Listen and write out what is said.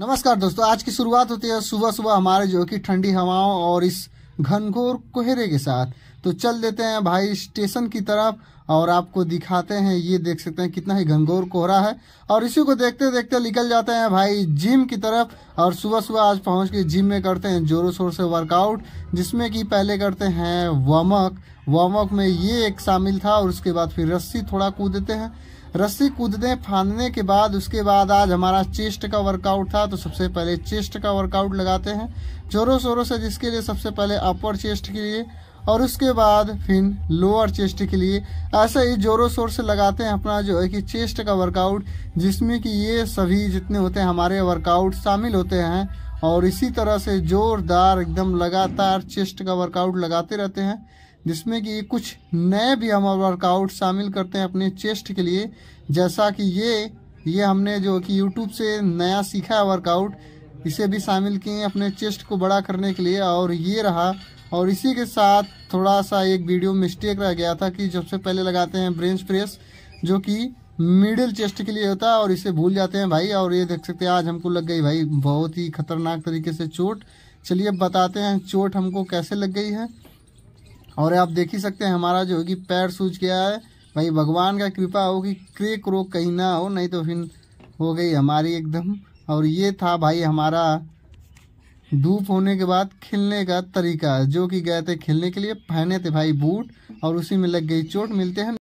नमस्कार दोस्तों आज की शुरुआत होती है सुबह सुबह हमारे जो कि ठंडी हवाओं और इस घनघोर कोहरे के साथ तो चल देते हैं भाई स्टेशन की तरफ और आपको दिखाते हैं ये देख सकते हैं कितना ही घनघोर कोहरा है और इसी को देखते देखते निकल जाते हैं भाई जिम की तरफ और सुबह सुबह आज पहुंच के जिम में करते हैं जोरों शोर से वर्कआउट जिसमें कि पहले करते हैं वार्मअप वार्मअप में ये एक शामिल था और उसके बाद फिर रस्सी थोड़ा कूद देते हैं रस्सी कूदने फांदने के बाद उसके बाद आज हमारा चेस्ट का वर्कआउट था तो सबसे पहले चेस्ट का वर्कआउट लगाते हैं जोरों शोरों से जिसके लिए सबसे पहले अपर चेस्ट के लिए और उसके बाद फिर लोअर चेस्ट के लिए ऐसे ही जोरों शोर से लगाते हैं अपना जो है कि चेस्ट का वर्कआउट जिसमें कि ये सभी जितने होते हैं हमारे वर्कआउट शामिल होते हैं और इसी तरह से ज़ोरदार एकदम लगातार चेस्ट का वर्कआउट लगाते रहते हैं जिसमें कि कुछ नए भी हम वर्कआउट शामिल करते हैं अपने चेस्ट के लिए जैसा कि ये ये हमने जो कि यूट्यूब से नया सीखा है वर्कआउट इसे भी शामिल किए अपने चेस्ट को बड़ा करने के लिए और ये रहा और इसी के साथ थोड़ा सा एक वीडियो मिस्टेक रह गया था कि सबसे पहले लगाते हैं ब्रेंच प्रेस जो कि मिडिल चेस्ट के लिए होता है और इसे भूल जाते हैं भाई और ये देख सकते हैं आज हमको लग गई भाई बहुत ही खतरनाक तरीके से चोट चलिए अब बताते हैं चोट हमको कैसे लग गई है और आप देख ही सकते हैं हमारा जो है कि पैर सूज गया है भाई भगवान का कृपा हो कि क्रेक रोग कहीं ना हो नहीं तो फिर हो गई हमारी एकदम और ये था भाई हमारा धूप होने के बाद खिलने का तरीका जो कि गए थे खेलने के लिए पहने थे भाई बूट और उसी में लग गई चोट मिलते हैं